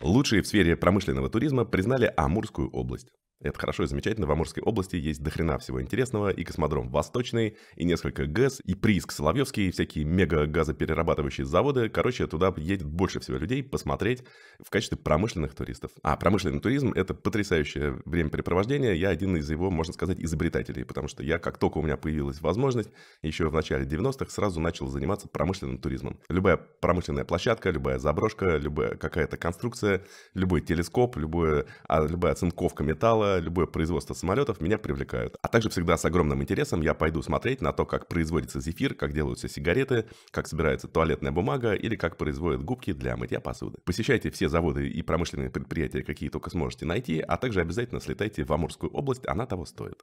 Лучшие в сфере промышленного туризма признали Амурскую область. Это хорошо и замечательно. В Амурской области есть дохрена всего интересного. И космодром Восточный, и несколько ГЭС, и прииск Соловьевский, и всякие мега-газоперерабатывающие заводы. Короче, туда едет больше всего людей посмотреть в качестве промышленных туристов. А промышленный туризм – это потрясающее времяпрепровождение. Я один из его, можно сказать, изобретателей, потому что я, как только у меня появилась возможность, еще в начале 90-х сразу начал заниматься промышленным туризмом. Любая промышленная площадка, любая заброшка, любая какая-то конструкция, любой телескоп, любое, а, любая оцинковка металла, любое производство самолетов меня привлекают. А также всегда с огромным интересом я пойду смотреть на то, как производится зефир, как делаются сигареты, как собирается туалетная бумага или как производят губки для мытья посуды. Посещайте все заводы и промышленные предприятия, какие только сможете найти, а также обязательно слетайте в Амурскую область, она того стоит.